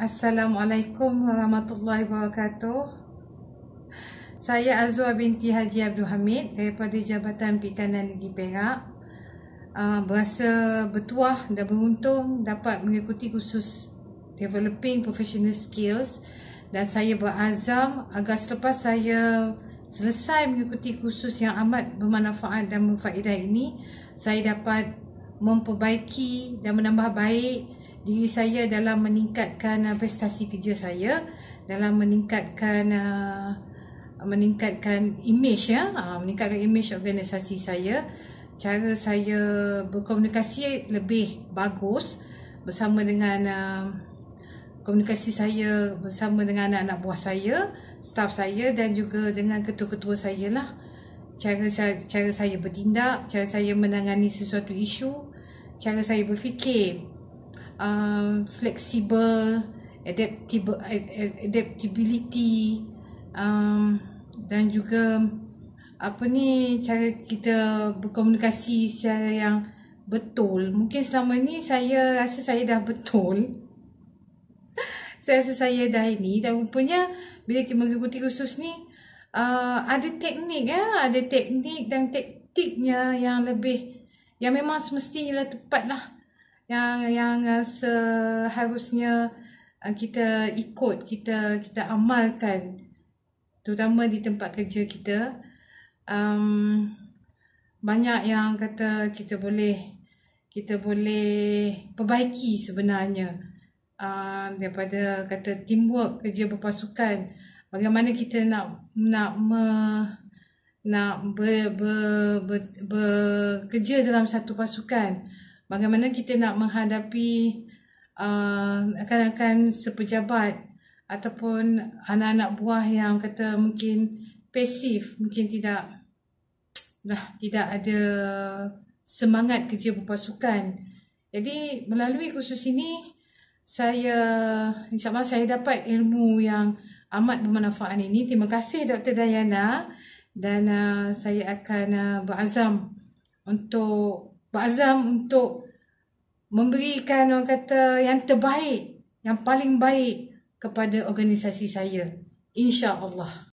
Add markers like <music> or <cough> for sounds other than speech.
Assalamualaikum warahmatullahi wabarakatuh. Saya Azwa binti Haji Abdul Hamid daripada Jabatan Perikanan Negeri Perak. Uh, berasa bertuah dan beruntung dapat mengikuti khusus Developing Professional Skills dan saya berazam agar selepas saya selesai mengikuti khusus yang amat bermanfaat dan berfaedah ini, saya dapat memperbaiki dan menambah baik diri saya dalam meningkatkan uh, prestasi kerja saya dalam meningkatkan uh, meningkatkan image ya ah, meningkatkan image organisasi saya cara saya berkomunikasi lebih bagus bersama dengan uh, komunikasi saya bersama dengan anak-anak buah saya staff saya dan juga dengan ketua-ketua saya lah cara saya cara saya bertindak cara saya menangani sesuatu isu cara saya berfikir um, flexible, adaptable, adaptability, um, dan juga apa ni cara kita berkomunikasi secara yang betul. Mungkin selama ni saya rasa saya dah betul. <laughs> saya rasa saya dah ini dan rupanya bila kita mengikuti khusus ni uh, ada teknik ya, ada teknik dan taktiknya yang lebih yang memang semestinya tepat lah yang yang uh, seharusnya uh, kita ikut kita kita amalkan terutama di tempat kerja kita um, banyak yang kata kita boleh kita boleh perbaiki sebenarnya uh, daripada kata teamwork kerja berpasukan bagaimana kita nak nak me, nak ber, ber, ber, ber, bekerja dalam satu pasukan bagaimana kita nak menghadapi uh, akan-akan sepejabat ataupun anak-anak buah yang kata mungkin pasif, mungkin tidak lah tidak ada semangat kerja berpasukan. Jadi melalui kursus ini saya insya-Allah saya dapat ilmu yang amat bermanfaat ini. Terima kasih Dr. Dayana dan uh, saya akan uh, berazam untuk Pak Azam untuk memberikan orang kata yang terbaik, yang paling baik kepada organisasi saya. InsyaAllah.